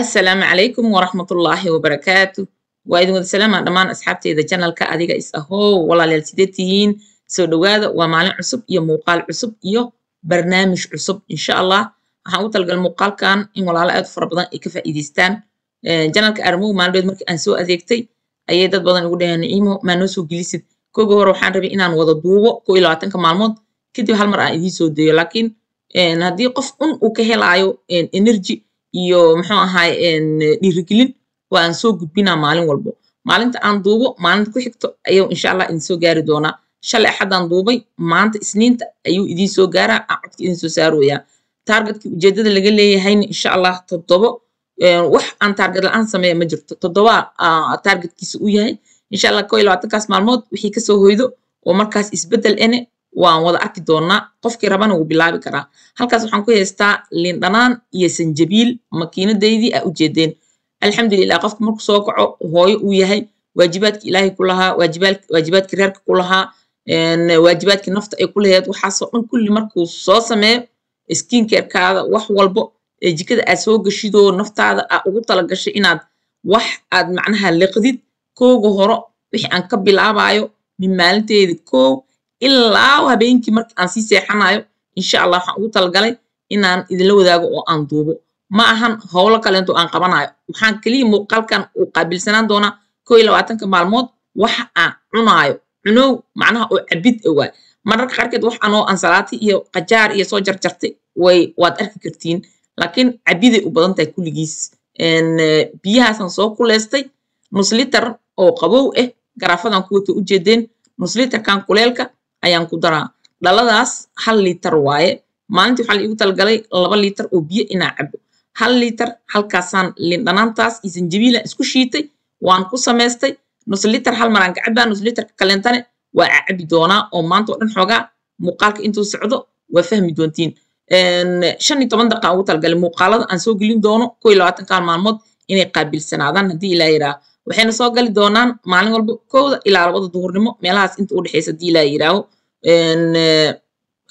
asalaamu calaykum waraxmat ullaahi wabarakaatu waa idin wada salaamaa dhammaan asxaabteyda janalka adiga is ahow walaalayaal sideed tihiin soo dhowaada waa maalin cusub iyo muuqaal cusub iyo barnaamij cusub insha allah waxaan u talgal muuqaalkan in walaalo aad fara badan ay ka faa'iidaystaan janalka eh, arrimuhu maalmeed markii aan soo adeegtay ayay dad badan igu dhaheen imo maa noo soo gelisid kooga hore waxaan rabay inaan wada duubo koo iyo labaatanka maalmood kadib hal mar aan idiin soo dayo laakiin eh, haddii qof un uu ka helaayo eh, energy iyo muxuu ahaay dhiirigelin waa aan soo gudbinaa maalin walbo maalinta aan duubo maalinta ku xigto ayuu insha allah idinsoo gaari doonaa shalay axaddaan duubay maanta isniinta ayuu idiin soo gaaraa aan codka idiin soo saarooyaa taargetka ujeeddada laga leeyahayna insha allah toddobo wax aan taarget la-aan sameeya ma jirto toddoba taargetkiisa u yahay insha allah koo iyo labaatankaas maalmood wixii kasoo hoydo oo markaas isbeddel ene waan wada arki doonaa qofkii rabana wuu bilaabi karaa halkaas waxaan ku haystaa lindhanaan iyo sanjabiil makiinadaydii a u jeedeen alxamdulilah qofka markuu soo kaco hooyo uu yahay waajibaadki ilaahay ku lahaa waajibaadki reerka ku lahaa waajibaadkii nafta ay ku laheed waxaasoo dhan kulli markuu soo sameeyo skiinkerkaada wax walbo jikada aad soo gashidoo naftaada aa ugu talagashay inaad wax aad macnaha liqdid kooga horo wixii aan ka bilaabayo min maalinteeda koow ilaa habeenkii mark aan sii seexanayo insha allah waxaan ugu talagalay inaan idinla wadaago oo aan duubo ma ahan howlo kaleento aan qabanayo waxaan keliya muuqaalkan uu qaabilsanaan doonaa koo labaatanka maalmood waxa aan cunaayo cunow macnaha oo cabid awaay mararka qaarkeed wax anoo ansalaati iyo qajaar iyo soo jarjartay way waad arki kartiin laakiin cabiday u badan tahay kulligiis eh, biyahaasaan soo kuleystay nus oo qabow eh garaafadan kuwata u jeedeen nus kuleelka ayaan ku daraa dhaladaas hal liitar waaye maalintii waxaa laiigu talagalay laba liitar oo biyo inaa cabo hal liitar halkaasaan lindhanaantaas iyo sanjabiilan isku shiitay waan ku samaystay nus liitar hal maraan ka nus liitarka kaleentane waa acabi doonaa oo maanta oo dhan xoogaa muuqaalka intuu socdo waa fahmi doontiin shan iyo toban daqiiqaan ugu talagalay muuqaalada aan soo gelin doono koo iyo labaatankan maalmood inay qaabilsanaadaan haddii ilaa yidhaa waxayna soo gali doonaan maalin walba kowda ilaa labada duhurnimo meelahaas inta u dhexeysa hadii laa yidhaaho eh,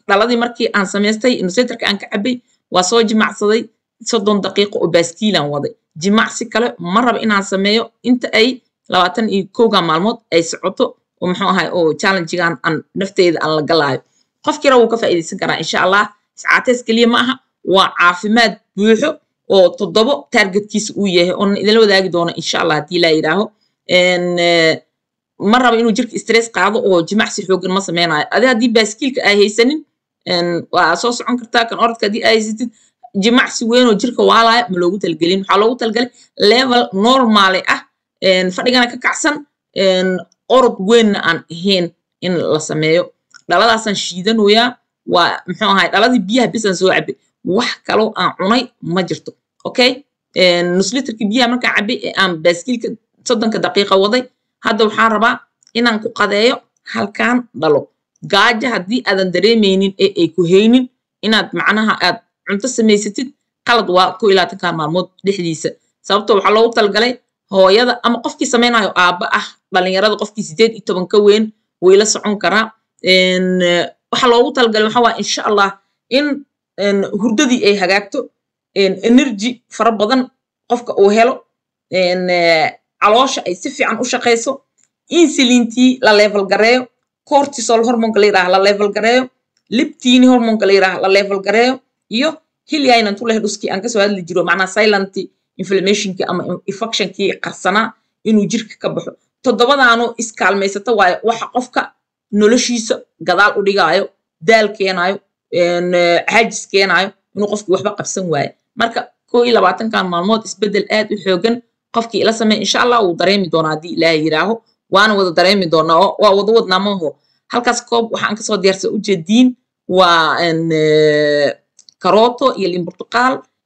dhaladii markii aan samaystay nusetarka aan ka cabay waa soo jimacsaday soddon daqiiqo oo baskiilaan waday jimacsi kale ma raba inaan sameeyo inta ay labaatan iyo kowga maalmood ay socoto oo muxuu ahay oo challengegan aan nafteyda aan la galaayo qofkiina wuu ka faa'iidaysan karaa insha allah iscaateys keliya ma aha waa caafimaad buuxo oo toddobo taargetkiisa uu yahay e, onan idinla wadaagi doono insha allah haddii laa yidhaaho eh, ma raba inuu jirka stress qaado oo jimacsi xoogan ma sameynayo adi haddii baaskiilka ay haysanin waa soo socon kartaa kan orodka haddii ay haysatid jimacsi weynoo jirka waalaaya ma loogu talgelin waxaa loogu talgalay level normale ah fadhigana ka kacsan orod weynna aan ahayn in la sameeyo dhaladaasaan shiidanoyaa waa muxuu ahay dhaladii biyaha bisaan soo cabay wax kaloo aan cunay ma jirto okay nusliterki biyaha markaa cabe ee aan baaskiilka soddonka daqiiqa waday hadda waxaan rabaa inaan ku qadeeyo halkaan dhalo gaaja haddii aadan dareemaynin ee ay ku haynin inaad macnaha aad cunto samaysatid qalad waa ku ilaatankaan maalmood dhexdiisa sababto waxaa loogu talgalay hooyada ama qofkii samaynayo aabba ah dhalinyarada qofkii sideed iyo toban ka weyn way la socon karaa waxaa loogu talgalay waxaa waa insha allah in hurdadii ay hagaagto energy fara badan qofka uu helo eh, caloosha ay si fiican u shaqayso insulintii la level gareeyo cortisol hormonka la yidhaha la level gareeyo liptini hormonka la yidhaha la level gareeyo iyo hilyaynan leh dhuskii aan kasoo hadli jiro macnaa silenti inflammationkii ama infectionkii qarsanaa inuu jirka ka baxo toddobadaanu iskaalmaysata waayo waxa qofka noloshiisa gadaal u dhigaayo daal keenaayo xaajis keenayo eh, inuu qofkii waxba qabsan waayo marka koo iyo labaatankan maalmood isbedel aad u xoogan qofkii ila sameey insha allah wuu dareemi doonaa haddii ilaahay yidhaaho waana wada dareemi doonaa oo waa wada wadnaa maaho halkaas koob waxaan kasoo diyaarsan ujeediin waa eh, karooto iyo liin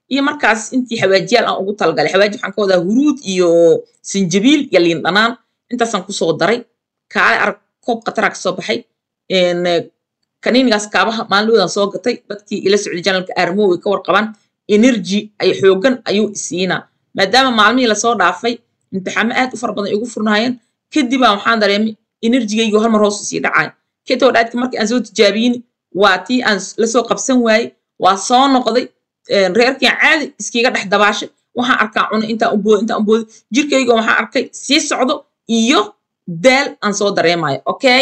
iyo markaas intii xawaajiyaal aan ugu talgalay xawaaji waxaan ka wadaa huruud iyo sinjabiil iyo liin intaasaan kusoo daray kaale arag koob qataraa kasoo baxay eh, kaniinigaas kaabaha maalinwadan soo gatay dadkii ila socday janalka aarmoowi ka warqaban energy ay xoogan ayuu isiinaa maadaama maalmihii lasoo dhaafay imtixaamo aad u fara badan igu furnahayeen kadibaa waxaan dareemay enerjigaygu halmar hoos isii dhacay ketoodhaadka markii aan soo tijaabiyin waa tii aan lasoo qabsan waayey waa soo noqday reerkiian caadi iskiiga dhex dabaashay waxaan arkaa cuna intaan uboodo intaan uboodo jirkaygo waxaan arkay sii socdo iyo daal aan soo dareemayo okay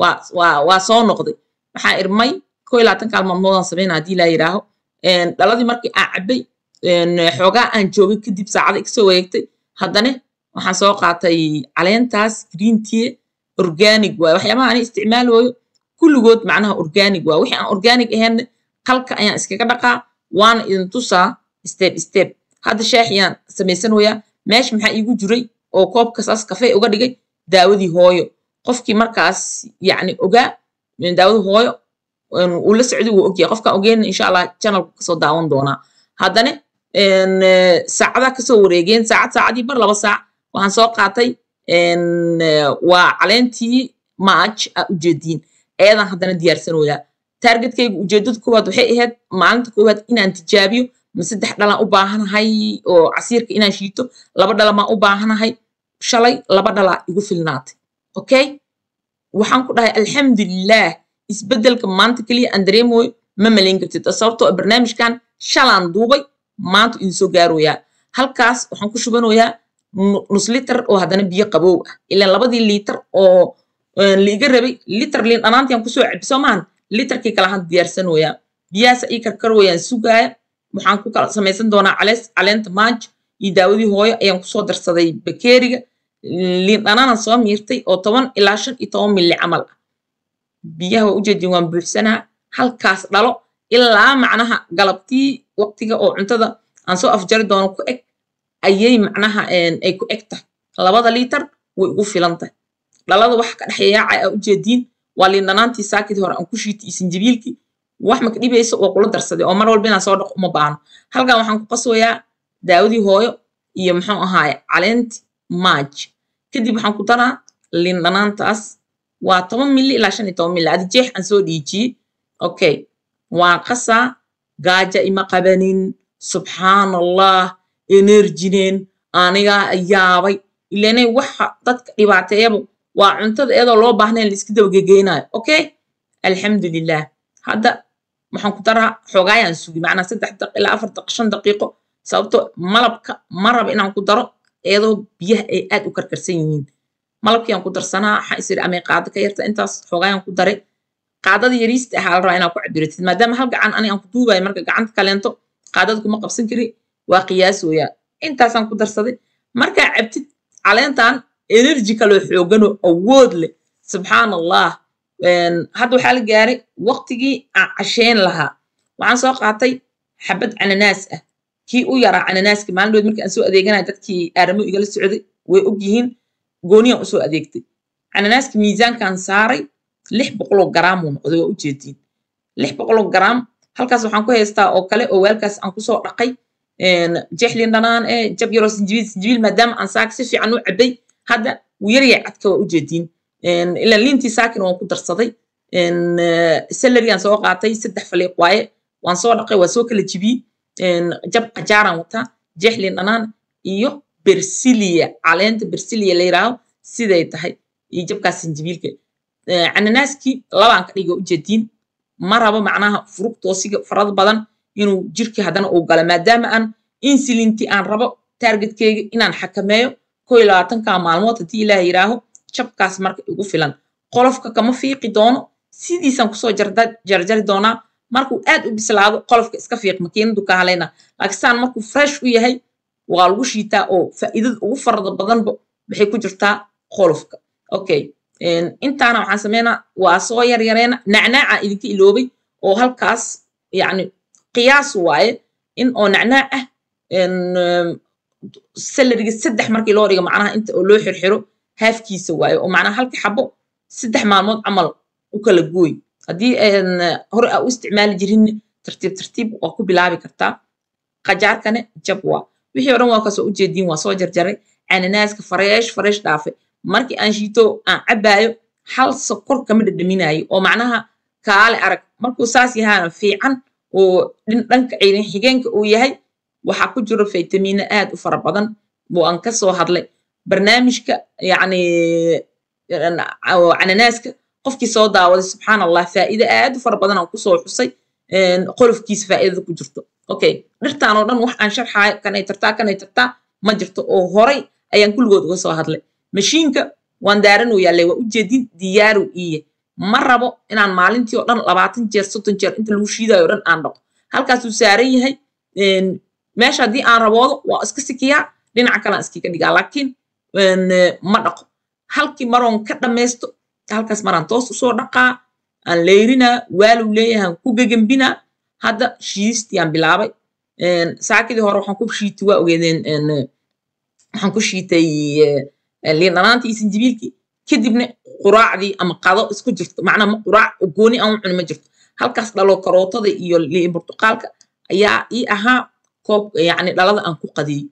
waa waa waa soo noqday waxaa irmay ko iyo labaatan kaal maalmoodaan samayna haddii laa yidhaaho dhaladii markii aan cabbay xoogaa aan joogay kadib saacada igasoo wareegtay haddana waxaan soo qaatay caleentaas greentie organic waay waxyaabaha ani isticmaalooyo kulligood macnaha organic waa wixii aan organic ahaynna qalka ayaan iskaga dhaqaa waana idin tusaa step step hadda shaahiyaan samaysanayaa meesha maxaa iigu jiray oo koobkasaas kafee uga dhigay daawadii hooyo qofkii markaas yacni ogaa daawadu hooyo uu la socday wuu ogyahay qofkaan ogeyna insha allah channelku kasoo daawan doonaa haddane eh, saacadaa kasoo wareegeen saacad saacadii mar laba saac waxaan soo qaatay eh, waa caleentii march aa ujeediin eedan haddana diyaarsanoodaa targetkaygu ujeeddada koowaad waxay ahayd maalinta koowaad inaan tijaabiyo ma saddex dhalaan u baahanahay oo casiirka inaan shiito laba dhalamaan u baahanahay shalay laba dhalaa igu filnaatay okay waxaan ku dhahay alxamdulilah isbedelka maanta keliya aan dareemooyo ma malayn kartid sababtoo barnaamijkan shalaan duubay maanta idinsoo gaarooyaa halkaas waxaan ku shubanoyaa nus liter oo haddana biyo qabow ah ilaan labadii liiter oo laiga rabay liter liin dhanaantiaan kusoo cabi soo maahan kale ahaan diyaarsanoyaa biyahaas ii karkarooyaan sugaaya waxaan ku kala samaysan doonaa calees caleenta maanj iyo daawadii hooyo ayaan kusoo darsaday bakeeriga liin dhanaanaan soo miirtay oo toban ilaa shan iyo toban milli camal ah biyaha waa ujeedin waan buuxsanaa halkaas dhalo ilaa macnaha galabtii waqtiga oo cuntada aan soo afjari doono ku eg ayay macnaha ay ku eg tahay labada liitar way ugu filan tahay dhalada waxa ka dhexeeyaa cay aa ujeediin waa liin dhanaantii saakid hore aan ku shiitay iyo sinjibiilkii wax maka dhibaysa waa kula darsaday oo mar walba inaan soo dhaqo uma baano halkan waxaan ku qasoyaa daawadii hooyo iyo muxuu ahaaye caleenti maaj kadib waxaan ku daraa liin dhanaantaas waa toban milli ilaa shan iyo toban milli adijeex aan soo dhiijiyi okay waan qasaa gaaja ima qabanin subxaana allah enerjineen anigaa yaabay ilanay waxa dadka dhibaateeyaba waa cuntada iyadoo loo baahnayn la iska dabagegeynaayo okay alxamdulilah hadda waxaan ku daraa xoogaayaan sugi macnaa saddex daqiiq afar daqiiq shan daqiiqo sababto malabka ma inaan ku daro ايضو بيه اي اد وكر كرسيين مالوك يانكو درسانا حان اسير امي قادة كيرتا انتاس حوغا يانكو داري قادة دي يريست احال رايناكو عدريتين ما دام هل قعان اني انكو دوباي مرقا قعان تكالينتو قادة دكو ما قبسن كري واقياسو يا انتاس انكو درسادي مرقا عبتت علينتان انرجي كالو حيوغانو اوود لي سبحان الله هادو حال قاري وقتيجي عشين لها وعان سوق عطي حبت عناناس اه kii u yaraa cananaaski maalin dhood marki aan soo adeeganaya dadkii aaramuhu igala socday way og yihiin usoo adeegtay cananaaski miisaankan saaray lix boqoloo garaamuu noqday waa ujeediin lix boqoloo garaam halkaas waxaan ku haystaa oo kale oo waalkaas aan kusoo dhaqay jexlin dhanaan ee jab yaroo sinjibiil sinjibiil maadaama aan saak si fiican u cabbay hadda yaryay cadka waa ujeediin ilaan liintii saakin waan ku darsaday salarigaan soo qaatay saddex faliiq waaye waan soo dhaqay waa soo kala jibiyey jabca jaaran wataa jexlin dhanaan iyo bersilia caleenta bersilia la yiraaho siday tahay iyo jabkaas sanjibiilka cananaaskii labaan ka dhigo ujeediin ma rabo macnaha furugtoosiga farad badan inuu jirki haddana uu gala maadaama aan insilinti aan rabo taargetkeyga inaan xakameeyo koo labaatanka maalmood haddii ilaah yiraaho jabkaas marka igu filan qolofka kama fiiqi doono sidiisaan kusoo jarjari doonaa markuu aad u bislaado qolofka iska fiiq makiinadu ka halayna laakiin markuu fresh u yahay waa lagu shiitaa oo faa'iidada ugu farada badanba waxay ku jirtaa qolofka okay intaana waxaan sameynaa waa soo yaryareena nacnaaca idinka iloobay oo halkaas yani qiyaas waaye in oo nacnaac ah salariga saddex markii loo dhigo macnaha inta oo loo xirxiro haafkiisa waaye oo macnaha halka xabo saddex maalmood camal u kala gooy haddii hore aa u isticmaali jirin tartiib tartiib waa ku bilaabi kartaa qajaarkane jab waa wixii o dhan waa kasoo ujeediin waa soo jarjaray cananaaska fareesh fareesh dhaafe markii aan shiito aan cabbaayo hal sokor kama dhadhaminaayo oo macnaha kaale arag markuu saas yahaana fiican oo dhanka ciidan xigeenka uu yahay waxaa ku jiro faytamiino aad u fara badan oo aan kasoo hadlay barnaamijka yacni cananaaska qofkii soo daawaday subxaan allah faa'iide aad u fara badan aan kusoo xusay qolofkiisa faa'iidada ku jirto okay dhirtaan dhan wax aan sharxaayo kanay tartaa kanay tartaa ma jirto oo horay ayaan kulligood uga soo hadlay mashiinka waan daaranuu yaallay waa u diyaaru iiye ma rabo inaan maalintii oo dhan labaatan jeer soddon jeer inta lagu shiidayo dhan aan dhaqo halkaasuu saaran yahay meesha haddii aan raboodo waa iska sikiyaa dhinaca kalean iskaga dhigaa laakiin ma dhaqo halkii maroon ka dhammaysto halkaas maraan toos usoo dhaqaa aan leyrinaa waalow leeyaha aan ku gegembina hadda shiistii aan bilaabay saakidii hore waxaan ku shiitay waa ogeedeen waxaan ku shiitay liin iyo sinjibiilkii kadibna quraacdii ama qado isku jirto macnaa ma quraac gooni aan u cuni ma jirto halkaas dhalo karootada iyo burtuqaalka ayaa ii ahaa koob yacni dhalada aan ku qadiyey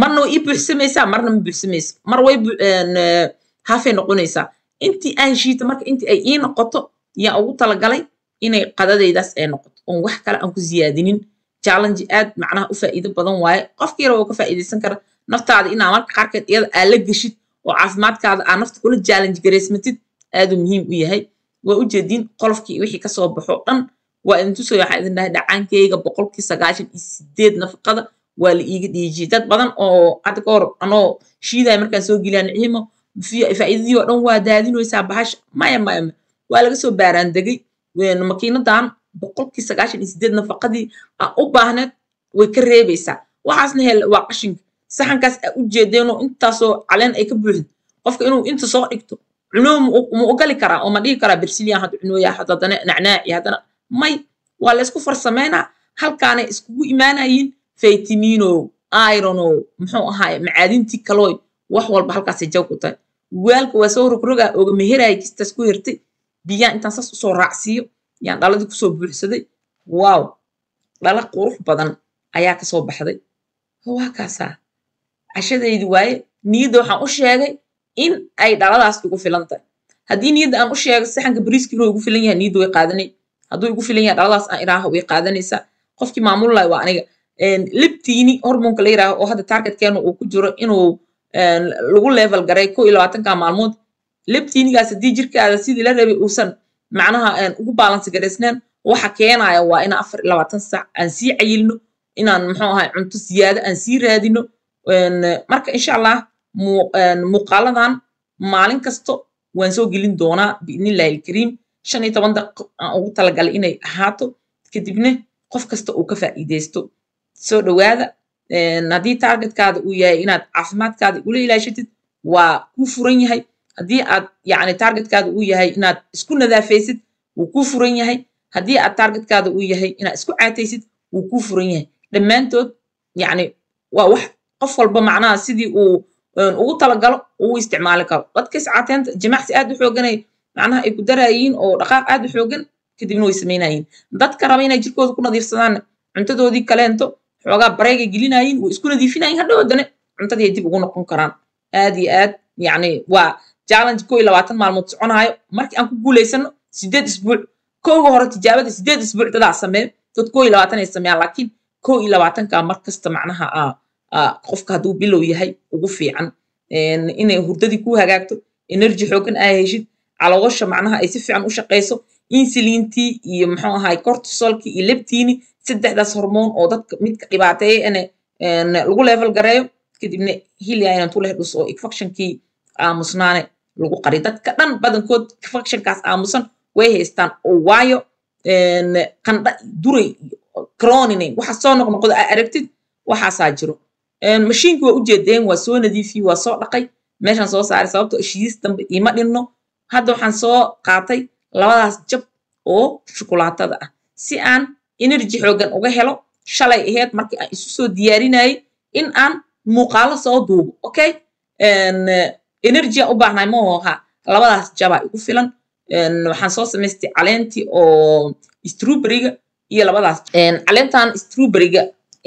marna way ii buuxsamaysaa marna ma buuxsamayso mar way hafay noqonaysaa intii aan shiito marka intii ay ii noqoto yaa ugu talagalay inay qadadaydaas ay noqoto oon wax kale aan ku siyaadinin challenge aad macnaha u faa'iido badan waaye qof yara oo ka faa'iidaysan kara naftaada inaa marka qaarkeed iyada aa la geshid oo caafimaadkaada aa nafta kula challenge garaysmatid aaduu muhiim u yahay waa u jeediin qolofkii wixii kasoo baxo dhan waa idin tusay waxaan idin dhahay dhacaankeyga boqolkii sagaashan iyo sideed nafaqada waa la iiga dhiijiye dad badan oo hadda ka hor anoo shiidahay markaan soo geliyaa niciimo faaiidadii oo dhan waa daadinaysaa bahasha maya maya maya waa laga soo baaraan makiinadan boqolkii sagaashan iyo sideed nafaqadii aan u baahneed way ka reebaysaa waxaasna hel waa qashinka saxankaas aa u jeedeenoo intaasoo caleen ay ka buuxda qofka inuu inta soo dhigto cunuhu ma ogali karaa oo ma dhihi karaa bersiliyan hadda cunuya hadda haddana nacnaaci haddana may waa laysku farsamaynaa halkaanay iskugu imaanayiin faytimiino irono muxuu ahaaye macaadintii kaloy wax walba halkaasi jag ku tahay waalka waa soo rogrogaa oga meheraya kistaas ku hertay biyaan intaan saas usoo raacsiiyo yaan dhaladii kusoo buuxsaday waaw dhala qurux badan ayaa kasoo baxday waa kaasaa cashadaydi waaye niyadda waxaan u sheegay in ay dhaladaas igu filan tahay haddii niyadda aan u sheego saxanka bariiska inuu igu filan yahay niyadda way qaadanay hadduu igu filan yahay dhaladaas aan iraaho way qaadanaysaa qofkii maamululahay waa aniga libtiini hormoonka la yiraaho oo hadda targetkeenu uu ku jiro inuu lagu level garay ko iyo labaatanka maalmood lebtiinigaas haddii jirkaada sidii la rabay uusan macnaha ugu baalansi garaysneen waxa keenaya waa inaan afar iyo labaatan saac aan sii cayilno inaan muxuu ahay cunto siyaado aan sii raadino marka insha allah muuqaaladan maalin kasto waan soo gelin doonaa biidnillahi alkariim shan iyo toban daqiiq aan ugu talagalay inay ahaato kadibne qof kasta uu ka faa'iideysto soo dhowaada haddii targetkaada uu yahay inaad caafimaadkaada ula ilaashatid waa ku furan yahay haddii aad yani targetkaada uu yahay inaad isku nadaafaysid wuu kuu furan yahay haddii aad targetkaada uu yahay inaad isku caataysid wuu ku furan yahay dhammaantood yani waa wax qof walba macnaha sidii uu ugu talagalo uu isticmaali karo dadka iscaateynta jimacsi aad u xooganay macnaha ay ku daraayiin oo dhaqaaq aad u xoogan kadibna way samaynayiin dadka raba inay jirkooda ku nadiifsadaanna cuntadoodii kaleento xoogaa bareega gelinayin way isku nadiifinayin hadhow haddana cuntadii ay dib ugu noqon karaan aad iyo aad yani waa challenge ko iyo labaatan maalmood soconaayo markii aan ku guulaysano sideed isbuuc koga hore tijaabada sideed isbuuc dadaa sameey dad ko iyo labaatan ay sameeyaan laakiin ko iyo labaatanka markasta macnaha qofka hadduu bilow yahay ugu fiican inay hurdadii ku hagaagto energy xoogan aa heshid caloosha macnaha ay si fiican u shaqayso insilintii iyo muxuu ahaay cortisolkii iyo lebtiini saddexdaas hormoon oo dadka midka dhibaateeya in lagu level gareeyo kadibna hilyaayaan oo infectionkii aamusnaane lagu qari dadka dhan badankood infectionkaas aamusan way haystaan oo waayo qandha duray cronine waxa soo noqnoqdo aa aragtid waxaasaa jiro mashiinkii waa u jeedeen waa soo nadiifiyey waa soo dhaqay meeshaan soo saaray sababto heshiis ah dambe ima dhinno hadda waxaan soo qaatay labadaas jab oo shukulaatada ah si aan energy xoogan uga helo shalay aheyd markii aan isu soo diyaarinayay in aan muuqaalo soo duubo okay energia u baahnahay mooha labadaas jabaa igu filan waxaan soo samaystay caleentii oo strubariga iyo labadaas caleentan strowberryga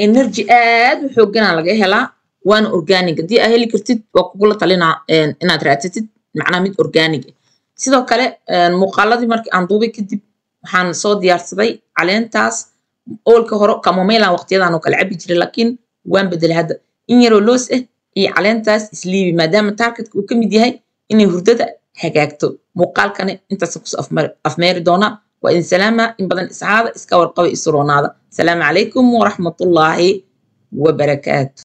energy aad u xooganaa laga helaa waana organic haddii aa heli kartid waa kugula talinaa inaad raadsatid macnaha mid organic sidoo kale muuqaaladii markii aan duubay kadib وحان صوت يارسدي علين تاس أول كهرو كمو وقت يدانو كالعب يجري لكن وان بدل هاد إن يرو لوس إه إي علين تاس إسليبي مادام تاركت وكمي ديهاي إني هردادا حقاكتو مقال كان إنتا سكس دونا وإن سلامة إن بدن إسعادة إسكاور قوي إسرونا سلام عليكم ورحمة الله وبركاته